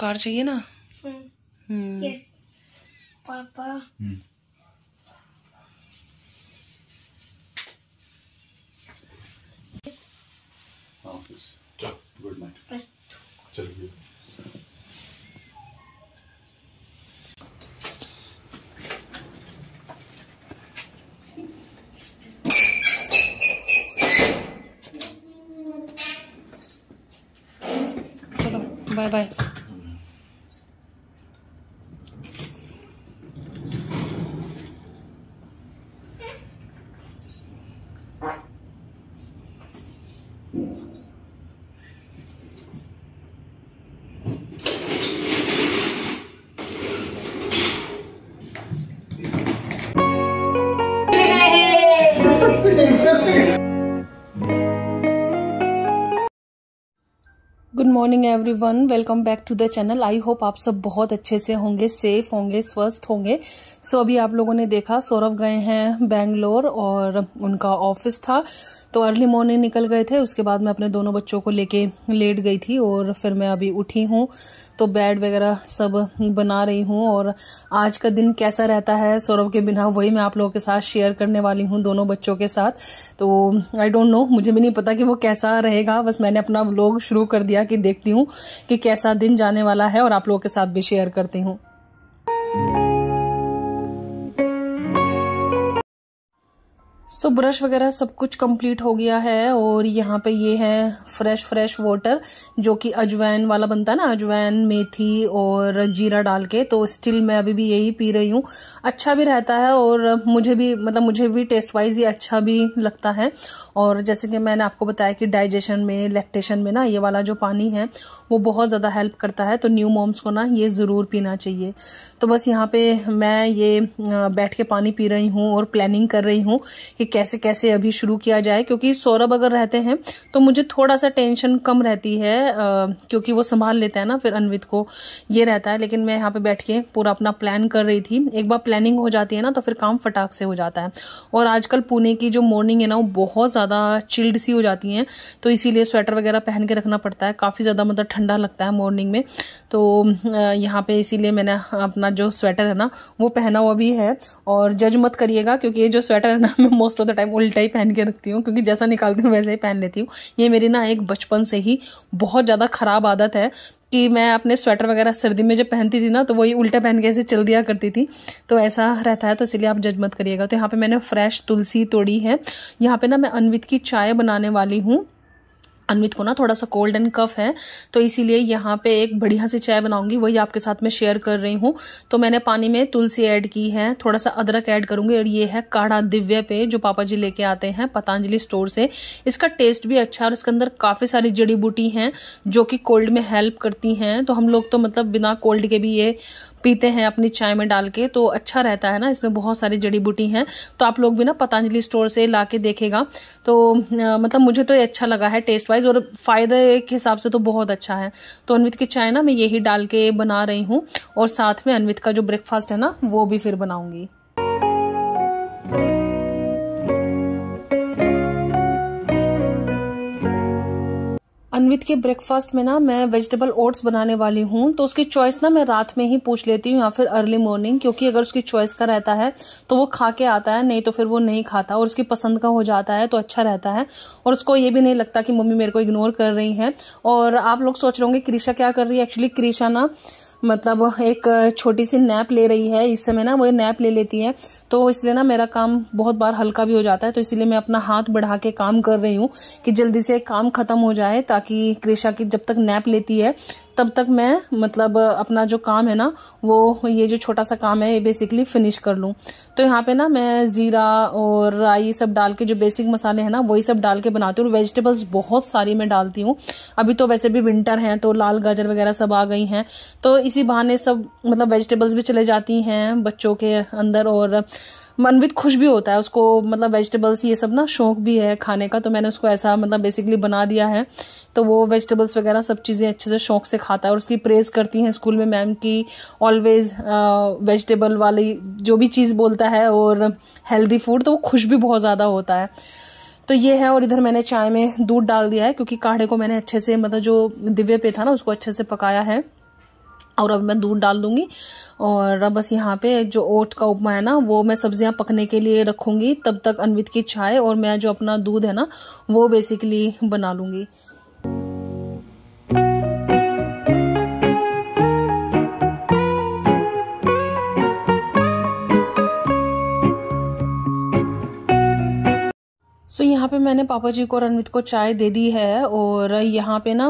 Car चाहिए ना yes हम्म। हम्म। पापा हम्म। चलो bye bye good morning everyone welcome back to the channel I hope आप सब बहुत अच्छे से होंगे सेफ होंगे स्वस्थ होंगे सो so, अभी आप लोगों ने देखा सौरभ गए हैं बेंगलोर और उनका ऑफिस था तो अर्ली मॉर्निंग निकल गए थे उसके बाद मैं अपने दोनों बच्चों को लेके लेट गई थी और फिर मैं अभी उठी हूँ तो बेड वगैरह सब बना रही हूँ और आज का दिन कैसा रहता है सौरभ के बिना वही मैं आप लोगों के साथ शेयर करने वाली हूँ दोनों बच्चों के साथ तो आई डोंट नो मुझे भी नहीं पता कि वो कैसा रहेगा बस मैंने अपना व्लॉग शुरू कर दिया कि देखती हूँ कि कैसा दिन जाने वाला है और आप लोगों के साथ भी शेयर करती हूँ सो ब्रश वगैरह सब कुछ कंप्लीट हो गया है और यहाँ पे ये है फ्रेश फ्रेश वाटर जो कि अजवैन वाला बनता है ना अजवैन मेथी और जीरा डाल के तो स्टिल मैं अभी भी यही पी रही हूँ अच्छा भी रहता है और मुझे भी मतलब मुझे भी टेस्ट वाइज ये अच्छा भी लगता है और जैसे कि मैंने आपको बताया कि डाइजेशन में लैक्टेशन में ना ये वाला जो पानी है वो बहुत ज़्यादा हेल्प करता है तो न्यू मोम्स को ना ये ज़रूर पीना चाहिए तो बस यहाँ पे मैं ये बैठ के पानी पी रही हूँ और प्लानिंग कर रही हूँ कि कैसे कैसे अभी शुरू किया जाए क्योंकि सौरभ अगर रहते हैं तो मुझे थोड़ा सा टेंशन कम रहती है क्योंकि वो संभाल लेता है ना फिर अनवित को ये रहता है लेकिन मैं यहाँ पर बैठ के पूरा अपना प्लान कर रही थी एक बार प्लानिंग हो जाती है ना तो फिर काम फटाक से हो जाता है और आजकल पुणे की जो मॉर्निंग है ना वो बहुत ज़्यादा चिल्ड सी हो जाती हैं तो इसीलिए स्वेटर वगैरह पहन के रखना पड़ता है काफ़ी ज़्यादा मतलब ठंडा लगता है मॉर्निंग में तो यहाँ पे इसीलिए मैंने अपना जो स्वेटर है ना वो पहना हुआ भी है और जज मत करिएगा क्योंकि ये जो स्वेटर है ना मैं मोस्ट ऑफ द टाइम उल्टा ही पहन के रखती हूँ क्योंकि जैसा निकालती हूँ वैसे ही पहन लेती हूँ ये मेरी ना एक बचपन से ही बहुत ज़्यादा ख़राब आदत है कि मैं अपने स्वेटर वगैरह सर्दी में जब पहनती थी ना तो वही उल्टा पहन के ऐसे चल दिया करती थी तो ऐसा रहता है तो इसलिए आप जज मत करिएगा तो यहाँ पे मैंने फ्रेश तुलसी तोड़ी है यहाँ पे ना मैं अनवित की चाय बनाने वाली हूँ अनमित को ना थोड़ा सा कोल्ड एंड कफ है तो इसीलिए यहाँ पे एक बढ़िया सी चाय बनाऊंगी वही आपके साथ में शेयर कर रही हूँ तो मैंने पानी में तुलसी ऐड की है थोड़ा सा अदरक ऐड करूंगी और ये है काढ़ा दिव्य पे जो पापा जी लेके आते हैं पतंजलि स्टोर से इसका टेस्ट भी अच्छा और इसके अंदर काफ़ी सारी जड़ी बूटी है जो कि कोल्ड में हेल्प करती हैं तो हम लोग तो मतलब बिना कोल्ड के भी ये पीते हैं अपनी चाय में डाल के तो अच्छा रहता है ना इसमें बहुत सारी जड़ी बूटी हैं तो आप लोग भी ना पतंजलि स्टोर से ला के देखेगा तो मतलब मुझे तो ये अच्छा लगा है टेस्ट वाइज और फ़ायदे के हिसाब से तो बहुत अच्छा है तो अनवित की चाय ना मैं यही डाल के बना रही हूँ और साथ में अनवित का जो ब्रेकफास्ट है ना वो भी फिर बनाऊँगी अनवित के ब्रेकफास्ट में ना मैं वेजिटेबल ओट्स बनाने वाली हूँ तो उसकी चॉइस ना मैं रात में ही पूछ लेती हूँ या फिर अर्ली मॉर्निंग क्योंकि अगर उसकी चॉइस का रहता है तो वो खा के आता है नहीं तो फिर वो नहीं खाता और उसकी पसंद का हो जाता है तो अच्छा रहता है और उसको ये भी नहीं लगता कि मम्मी मेरे को इग्नोर कर रही है और आप लोग सोच रहे होंगे क्रीशा क्या कर रही है एक्चुअली क्रीशा ना मतलब एक छोटी सी नैप ले रही है इस समय ना वो नैप ले लेती है तो इसलिए ना मेरा काम बहुत बार हल्का भी हो जाता है तो इसलिए मैं अपना हाथ बढ़ा के काम कर रही हूँ कि जल्दी से काम खत्म हो जाए ताकि कृषा की जब तक नैप लेती है तब तक मैं मतलब अपना जो काम है ना वो ये जो छोटा सा काम है ये बेसिकली फिनिश कर लूँ तो यहाँ पे ना मैं ज़ीरा और राई सब डाल के जो बेसिक मसाले हैं ना वही सब डाल के बनाती हूँ वेजिटेबल्स बहुत सारी मैं डालती हूँ अभी तो वैसे भी विंटर हैं तो लाल गाजर वगैरह सब आ गई हैं तो इसी बहाने सब मतलब वेजिटेबल्स भी चले जाती हैं बच्चों के अंदर और मनवित खुश भी होता है उसको मतलब वेजिटेबल्स ये सब ना शौक भी है खाने का तो मैंने उसको ऐसा मतलब बेसिकली बना दिया है तो वो वेजिटेबल्स वगैरह सब चीज़ें अच्छे से शौक से खाता है और उसकी प्रेज़ करती हैं स्कूल में मैम की ऑलवेज़ वेजिटेबल वाली जो भी चीज़ बोलता है और हेल्दी फूड तो वो खुश भी बहुत ज़्यादा होता है तो ये है और इधर मैंने चाय में दूध डाल दिया है क्योंकि काढ़े को मैंने अच्छे से मतलब जो दिव्य पे था ना उसको अच्छे से पकाया है और अब मैं दूध डाल दूंगी और बस यहाँ पे जो ओट का उपमा है ना वो मैं सब्जियां पकने के लिए रखूंगी तब तक अनवित की चाय और मैं जो अपना दूध है ना वो बेसिकली बना लूंगी सो so, यहाँ पे मैंने पापा जी को और रणवित को चाय दे दी है और यहाँ पे ना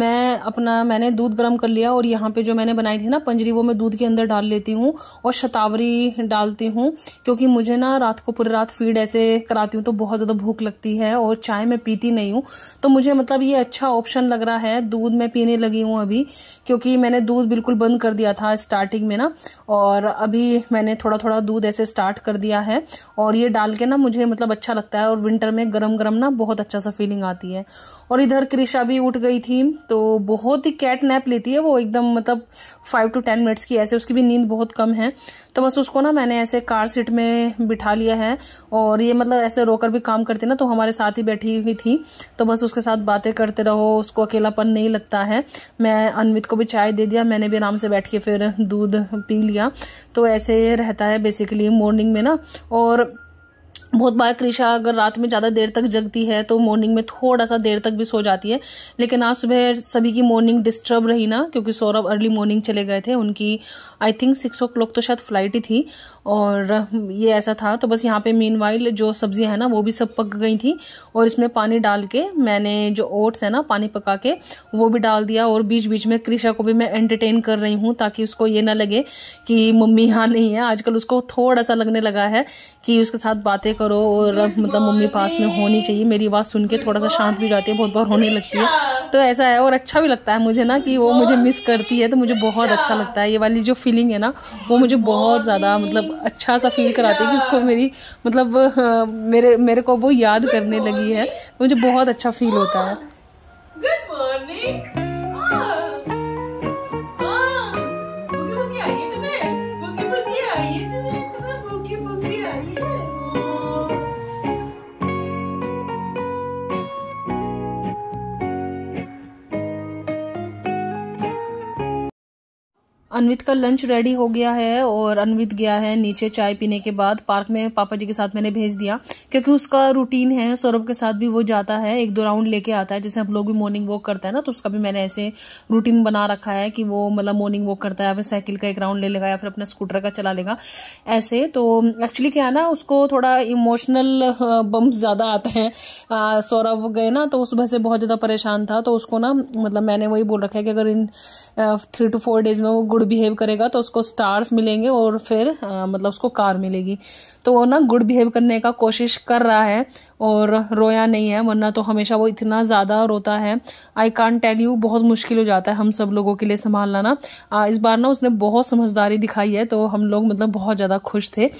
मैं अपना मैंने दूध गर्म कर लिया और यहाँ पे जो मैंने बनाई थी ना पंजरी वो मैं दूध के अंदर डाल लेती हूँ और शतावरी डालती हूँ क्योंकि मुझे ना रात को पूरी रात फीड ऐसे कराती हूँ तो बहुत ज़्यादा भूख लगती है और चाय मैं पीती नहीं हूँ तो मुझे मतलब ये अच्छा ऑप्शन लग रहा है दूध मैं पीने लगी हूँ अभी क्योंकि मैंने दूध बिल्कुल बंद कर दिया था स्टार्टिंग में ना और अभी मैंने थोड़ा थोड़ा दूध ऐसे स्टार्ट कर दिया है और ये डाल के ना मुझे मतलब अच्छा लगता है और विंटर स्वेटर में गरम गरम ना बहुत अच्छा सा फीलिंग आती है और इधर कृषा भी उठ गई थी तो बहुत ही कैट नैप लेती है वो एकदम मतलब फाइव टू टेन मिनट्स की ऐसे उसकी भी नींद बहुत कम है तो बस उसको ना मैंने ऐसे कार सीट में बिठा लिया है और ये मतलब ऐसे रोकर भी काम करती ना तो हमारे साथ ही बैठी हुई थी तो बस उसके साथ बातें करते रहो उसको अकेलापन नहीं लगता है मैं अनवित को भी चाय दे दिया मैंने भी आराम से बैठ के फिर दूध पी लिया तो ऐसे रहता है बेसिकली मॉर्निंग में ना और बहुत बार कृषा अगर रात में ज़्यादा देर तक जगती है तो मॉर्निंग में थोड़ा सा देर तक भी सो जाती है लेकिन आज सुबह सभी की मॉर्निंग डिस्टर्ब रही ना क्योंकि सौरभ अर्ली मॉर्निंग चले गए थे उनकी I think six o'clock तो शायद फ्लाइट ही थी और हम्म, ये ऐसा था तो बस यहाँ पे मीन जो सब्जियां हैं ना वो भी सब पक गई थी और इसमें पानी डाल के मैंने जो ओट्स है ना पानी पका के वो भी डाल दिया और बीच बीच में कृषा को भी मैं एंटरटेन कर रही हूँ ताकि उसको ये ना लगे कि मम्मी यहाँ नहीं है आजकल उसको थोड़ा सा लगने लगा है कि उसके साथ बातें करो और मतलब मम्मी पास में होनी चाहिए मेरी आवाज़ सुन के थोड़ा सा शांत भी जाती है बहुत बार होने लगती है तो ऐसा है और अच्छा भी लगता है मुझे ना कि वो मुझे मिस करती है तो मुझे बहुत अच्छा लगता है ये वाली जो फील फीलिंग है ना वो मुझे बहुत ज़्यादा मतलब अच्छा सा फील कराती है कि उसको मेरी मतलब मेरे मेरे को वो याद करने लगी है मुझे बहुत अच्छा फील होता है गुड मॉर्निंग अनवित का लंच रेडी हो गया है और अनवित गया है नीचे चाय पीने के बाद पार्क में पापा जी के साथ मैंने भेज दिया क्योंकि उसका रूटीन है सौरभ के साथ भी वो जाता है एक दो राउंड लेके आता है जैसे हम लोग भी मॉर्निंग वॉक करते हैं ना तो उसका भी मैंने ऐसे रूटीन बना रखा है कि वो मतलब मॉर्निंग वॉक करता है फिर साइकिल का एक राउंड ले लेगा या फिर अपना स्कूटर का चला लेगा ऐसे तो एक्चुअली क्या है ना उसको थोड़ा इमोशनल बम्प ज़्यादा आते हैं सौरभ गए ना तो उस वजह से बहुत ज़्यादा परेशान था तो उसको ना मतलब मैंने वही बोल रखा है कि अगर इन थ्री टू फोर डेज में वो गुड बिहेव करेगा तो उसको स्टार्स मिलेंगे और फिर आ, मतलब उसको कार मिलेगी तो वो ना गुड बिहेव करने का कोशिश कर रहा है और रोया नहीं है वरना तो हमेशा वो इतना ज़्यादा रोता है आई कान टेल यू बहुत मुश्किल हो जाता है हम सब लोगों के लिए संभालना ना आ, इस बार ना उसने बहुत समझदारी दिखाई है तो हम लोग मतलब बहुत ज़्यादा खुश थे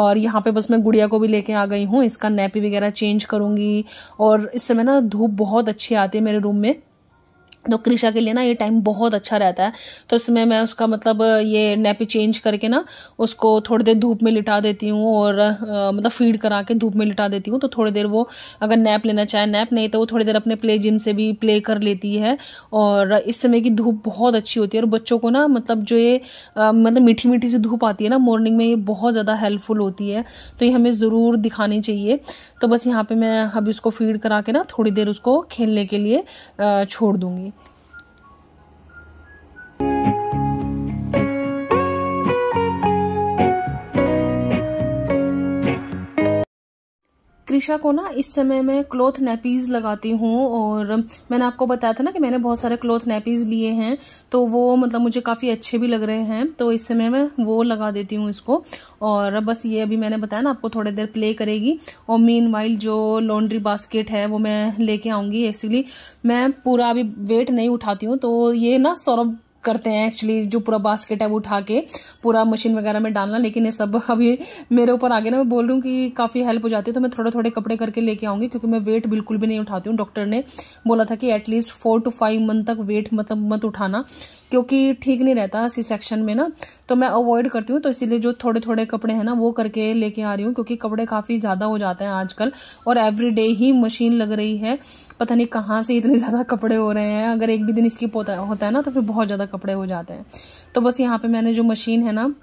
और यहाँ पे बस मैं गुड़िया को भी लेके आ गई हूँ इसका नैपी वगैरह चेंज करूँगी और इस समय ना धूप बहुत अच्छी आती है मेरे रूम में तो कृषा के लिए ना ये टाइम बहुत अच्छा रहता है तो इसमें मैं उसका मतलब ये नेप चेंज करके ना उसको थोड़ी देर धूप में लिटा देती हूँ और आ, मतलब फीड करा के धूप में लिटा देती हूँ तो थोड़ी देर वो अगर नैप लेना चाहे नैप नहीं तो वो थोड़ी देर अपने प्ले जिम से भी प्ले कर लेती है और इस समय की धूप बहुत अच्छी होती है और बच्चों को ना मतलब जो ये आ, मतलब मीठी मीठी सी धूप आती है ना मॉर्निंग में ये बहुत ज़्यादा हेल्पफुल होती है तो ये हमें ज़रूर दिखानी चाहिए तो बस यहाँ पर मैं अभी उसको फीड करा के ना थोड़ी देर उसको खेलने के लिए छोड़ दूँगी त्रिशा को ना इस समय मैं क्लोथ नेपीज़ लगाती हूँ और मैंने आपको बताया था ना कि मैंने बहुत सारे क्लोथ नेपीज़ लिए हैं तो वो मतलब मुझे काफ़ी अच्छे भी लग रहे हैं तो इस समय मैं वो लगा देती हूँ इसको और बस ये अभी मैंने बताया ना आपको थोड़ी देर प्ले करेगी और मीन वाइल जो लॉन्ड्री बास्केट है वो मैं लेके आऊँगी एक्चुअली मैं पूरा अभी वेट नहीं उठाती हूँ तो ये ना सौरभ करते हैं एक्चुअली जो पूरा बास्केट है वो उठा के पूरा मशीन वगैरह में डालना लेकिन ये सब अभी मेरे ऊपर आगे ना मैं बोल रही हूँ कि काफ़ी हेल्प हो जाती है तो मैं थोड़े थोड़े कपड़े करके लेके आऊँगी क्योंकि मैं वेट बिल्कुल भी नहीं उठाती हूँ डॉक्टर ने बोला था कि at least four to five month तक वेट मतलब मत उठाना क्योंकि ठीक नहीं रहता सी सेक्शन में ना तो मैं अवॉइड करती हूँ तो इसीलिए जो थोड़े थोड़े कपड़े हैं ना वो करके लेके आ रही हूँ क्योंकि कपड़े काफ़ी ज़्यादा हो जाते हैं आजकल और एवरीडे ही मशीन लग रही है पता नहीं कहाँ से इतने ज़्यादा कपड़े हो रहे हैं अगर एक भी दिन स्किप होता होता है ना तो फिर बहुत ज़्यादा कपड़े हो जाते हैं तो बस यहाँ पर मैंने जो मशीन है ना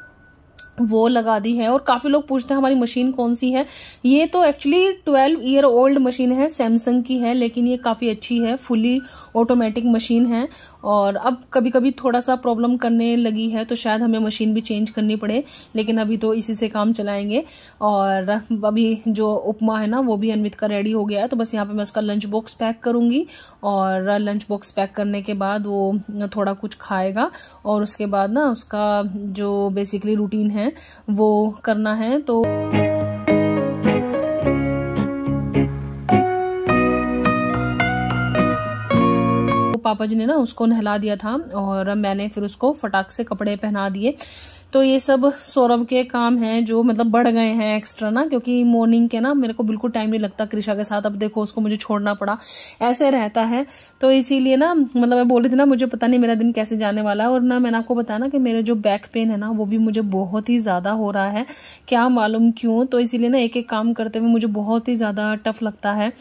वो लगा दी है और काफ़ी लोग पूछते हैं हमारी मशीन कौन सी है ये तो actually twelve year old machine है सैमसंग की है लेकिन ये काफ़ी अच्छी है फुली ऑटोमेटिक मशीन है और अब कभी कभी थोड़ा सा प्रॉब्लम करने लगी है तो शायद हमें मशीन भी चेंज करनी पड़े लेकिन अभी तो इसी से काम चलाएंगे और अभी जो उपमा है ना वो भी अनवित का रेडी हो गया है तो बस यहाँ पर मैं उसका लंच बॉक्स पैक करूँगी और लंच बॉक्स पैक करने के बाद वो थोड़ा कुछ खाएगा और उसके बाद ना उसका जो बेसिकली रूटीन है वो करना है तो पापा जी ने ना उसको नहला दिया था और मैंने फिर उसको फटाक से कपड़े पहना दिए तो ये सब सौरभ के काम हैं जो मतलब बढ़ गए हैं एक्स्ट्रा ना क्योंकि मॉर्निंग के ना मेरे को बिल्कुल टाइम नहीं लगता कृषा के साथ अब देखो उसको मुझे छोड़ना पड़ा ऐसे रहता है तो इसीलिए ना मतलब मैं बोल रही थी ना मुझे पता नहीं मेरा दिन कैसे जाने वाला है और ना मैंने आपको बताया ना कि मेरे जो बैक पेन है ना वो भी मुझे बहुत ही ज़्यादा हो रहा है क्या मालूम क्यों तो इसीलिए ना एक एक काम करते हुए मुझे बहुत ही ज़्यादा टफ लगता है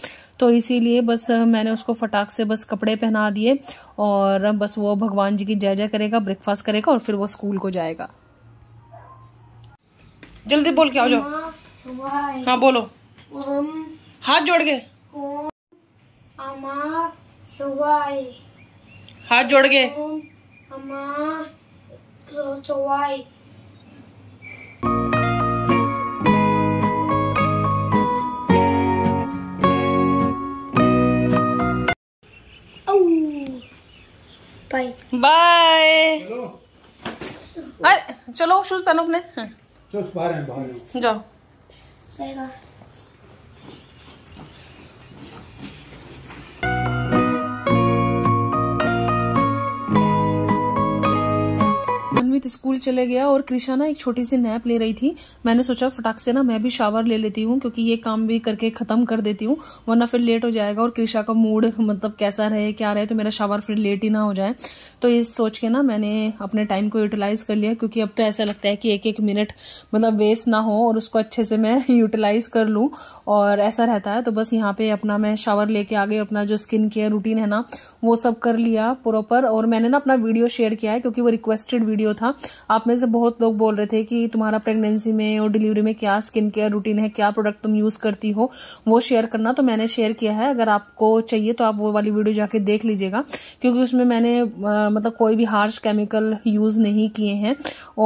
तो इसीलिए बस मैंने उसको फटाक से बस कपड़े पहना दिए और बस वो भगवान जी की जय जय करेगा ब्रेकफास्ट करेगा और फिर वो स्कूल को जाएगा जल्दी बोल के आ जाओ हाँ बोलो हाथ जोड़ के हाथ जोड़ के बाय चलो शूज पहनो अपने जाओ मनमीत स्कूल चले गया और कृषा ना एक छोटी सी नैप ले रही थी मैंने सोचा फटाक से ना मैं भी शावर ले लेती हूँ क्योंकि ये काम भी करके ख़त्म कर देती हूँ वरना फिर लेट हो जाएगा और कृषा का मूड मतलब कैसा रहे क्या रहे तो मेरा शावर फिर लेट ही ना हो जाए तो ये सोच के ना मैंने अपने टाइम को यूटिलाइज़ कर लिया क्योंकि अब तो ऐसा लगता है कि एक एक मिनट मतलब वेस्ट ना हो और उसको अच्छे से मैं यूटिलाइज़ कर लूँ और ऐसा रहता है तो बस यहाँ पे अपना मैं शावर लेके आगे अपना जो स्किन केयर रूटीन है ना वो सब कर लिया प्रॉपर और मैंने ना अपना वीडियो शेयर किया है क्योंकि वो रिक्वेस्टेड वीडियो था आप में से बहुत लोग बोल रहे थे कि तुम्हारा प्रेगनेंसी में और डिलीवरी में क्या स्किन केयर रूटीन है क्या प्रोडक्ट तुम यूज़ करती हो वो शेयर करना तो मैंने शेयर किया है अगर आपको चाहिए तो आप वो वाली वीडियो जाके देख लीजिएगा क्योंकि उसमें मैंने मतलब कोई भी हार्श केमिकल यूज़ नहीं किए हैं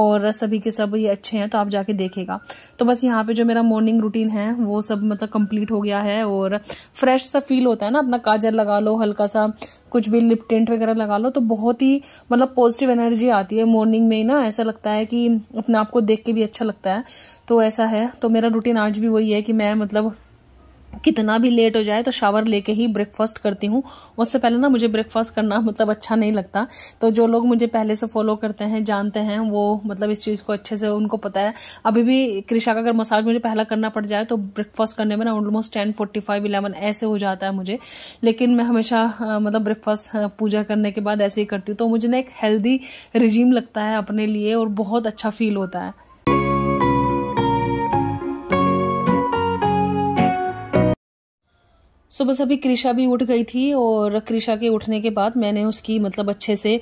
और सभी के सब ये अच्छे हैं तो आप जाके देखेगा तो बस यहाँ पे जो मेरा मॉर्निंग रूटीन है वो सब मतलब कंप्लीट हो गया है और फ्रेश सा फील होता है ना अपना काजल लगा लो हल्का सा कुछ भी लिप टेंट वगैरह लगा लो तो बहुत ही मतलब पॉजिटिव एनर्जी आती है मॉर्निंग में ही ना ऐसा लगता है कि अपने आप को देख के भी अच्छा लगता है तो ऐसा है तो मेरा रूटीन आज भी वही है कि मैं मतलब कितना भी लेट हो जाए तो शावर लेके ही ब्रेकफास्ट करती हूँ उससे पहले ना मुझे ब्रेकफास्ट करना मतलब अच्छा नहीं लगता तो जो लोग मुझे पहले से फॉलो करते हैं जानते हैं वो मतलब इस चीज़ को अच्छे से उनको पता है अभी भी कृषा का अगर मसाज मुझे पहला करना पड़ जाए तो ब्रेकफास्ट करने में ना almost ten forty five eleven ऐसे हो जाता है मुझे लेकिन मैं हमेशा मतलब ब्रेकफास्ट पूजा करने के बाद ऐसे ही करती हूँ तो मुझे ना एक हेल्दी रिजीम लगता है अपने लिए और बहुत अच्छा फील होता है सुबह बस अभी कृषा भी उठ गई थी और कृषा के उठने के बाद मैंने उसकी मतलब अच्छे से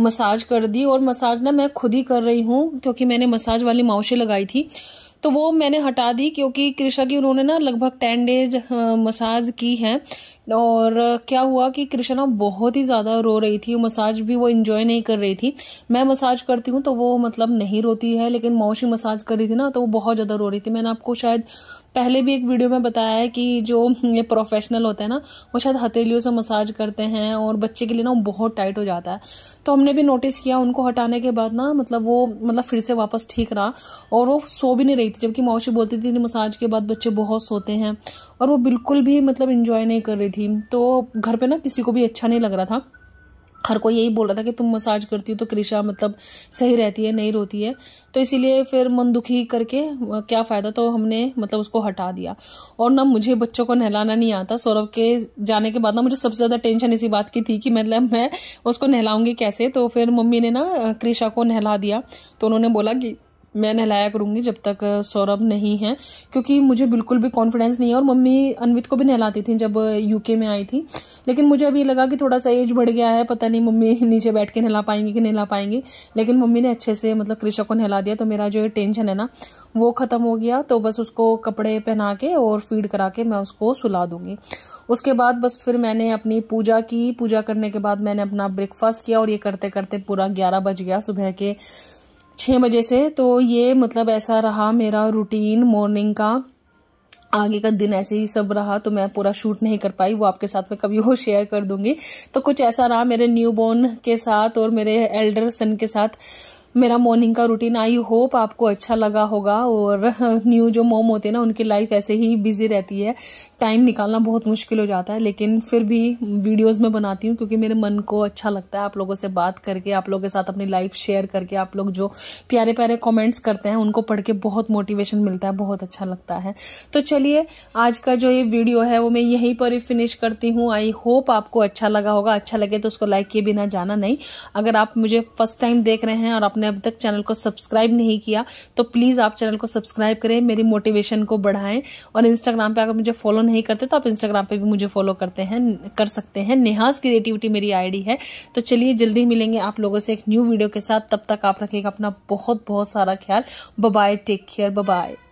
मसाज कर दी और मसाज ना मैं खुद ही कर रही हूँ क्योंकि मैंने मसाज वाली माउशे लगाई थी तो वो मैंने हटा दी क्योंकि कृषा की उन्होंने ना लगभग टेन डेज मसाज की है और क्या हुआ कि कृषा ना बहुत ही ज़्यादा रो रही थी मसाज भी वो इन्जॉय नहीं कर रही थी मैं मसाज करती हूँ तो वो मतलब नहीं रोती है लेकिन मौसी मसाज कर रही थी ना तो वो बहुत ज़्यादा रो रही थी मैंने आपको शायद पहले भी एक वीडियो में बताया है कि जो ये प्रोफेशनल होते हैं ना वो शायद हथेलियों से मसाज करते हैं और बच्चे के लिए ना वो बहुत टाइट हो जाता है तो हमने भी नोटिस किया उनको हटाने के बाद ना मतलब वो मतलब फिर से वापस ठीक रहा और वो सो भी नहीं रही थी जबकि मौसी बोलती थी मसाज के बाद बच्चे बहुत सोते हैं और वो बिल्कुल भी मतलब इंजॉय नहीं कर रही थी तो घर पर ना किसी को भी अच्छा नहीं लग रहा था हर कोई यही बोल रहा था कि तुम मसाज करती हो तो कृषा मतलब सही रहती है नहीं रोती है तो इसीलिए फिर मन दुखी करके क्या फ़ायदा तो हमने मतलब उसको हटा दिया और ना मुझे बच्चों को नहलाना नहीं आता सौरभ के जाने के बाद ना मुझे सबसे ज़्यादा टेंशन इसी बात की थी कि मतलब मैं उसको नहलाऊंगी कैसे तो फिर मम्मी ने ना कृषा को नहला दिया तो उन्होंने बोला कि मैं नहलाया करूंगी जब तक सौरभ नहीं है क्योंकि मुझे बिल्कुल भी कॉन्फिडेंस नहीं है और मम्मी अनवित को भी नहलाती थी जब यूके में आई थी लेकिन मुझे अभी लगा कि थोड़ा सा एज बढ़ गया है पता नहीं मम्मी नीचे बैठ के नहला पाएंगी कि नहला पाएंगी लेकिन मम्मी ने अच्छे से मतलब कृषक को नहला दिया तो मेरा जो टेंशन है ना वो ख़त्म हो गया तो बस उसको कपड़े पहना के और फीड करा के मैं उसको सुला दूंगी उसके बाद बस फिर मैंने अपनी पूजा की पूजा करने के बाद मैंने अपना ब्रेकफास्ट किया और ये करते करते पूरा ग्यारह बज गया सुबह के छः बजे से तो ये मतलब ऐसा रहा मेरा रूटीन मॉर्निंग का आगे का दिन ऐसे ही सब रहा तो मैं पूरा शूट नहीं कर पाई वो आपके साथ में कभी वो शेयर कर दूंगी तो कुछ ऐसा रहा मेरे न्यू बॉर्न के साथ और मेरे एल्डर सन के साथ मेरा मॉर्निंग का रूटीन आई होप आपको अच्छा लगा होगा और न्यू जो मोम होते हैं ना उनकी लाइफ ऐसे ही बिजी रहती है टाइम निकालना बहुत मुश्किल हो जाता है लेकिन फिर भी वीडियोस में बनाती हूँ क्योंकि मेरे मन को अच्छा लगता है आप लोगों से बात करके आप लोगों के साथ अपनी लाइफ शेयर करके आप लोग जो प्यारे प्यारे कमेंट्स करते हैं उनको पढ़ के बहुत मोटिवेशन मिलता है बहुत अच्छा लगता है तो चलिए आज का जो ये वीडियो है वो मैं यहीं पर ही फिनिश करती हूँ आई होप आपको अच्छा लगा होगा अच्छा लगे तो उसको लाइक किए बिना जाना नहीं अगर आप मुझे फर्स्ट टाइम देख रहे हैं और आपने अब तक चैनल को सब्सक्राइब नहीं किया तो प्लीज़ आप चैनल को सब्सक्राइब करें मेरी मोटिवेशन को बढ़ाएं और इंस्टाग्राम पर अगर मुझे फॉलो नहीं नहीं करते तो आप इंस्टाग्राम पे भी मुझे फॉलो करते हैं कर सकते हैं नेहाज क्रिएटिविटी मेरी आईडी है तो चलिए जल्दी मिलेंगे आप लोगों से एक न्यू वीडियो के साथ तब तक आप रखिएगा अपना बहुत बहुत सारा ख्याल बाय टेक केयर बाय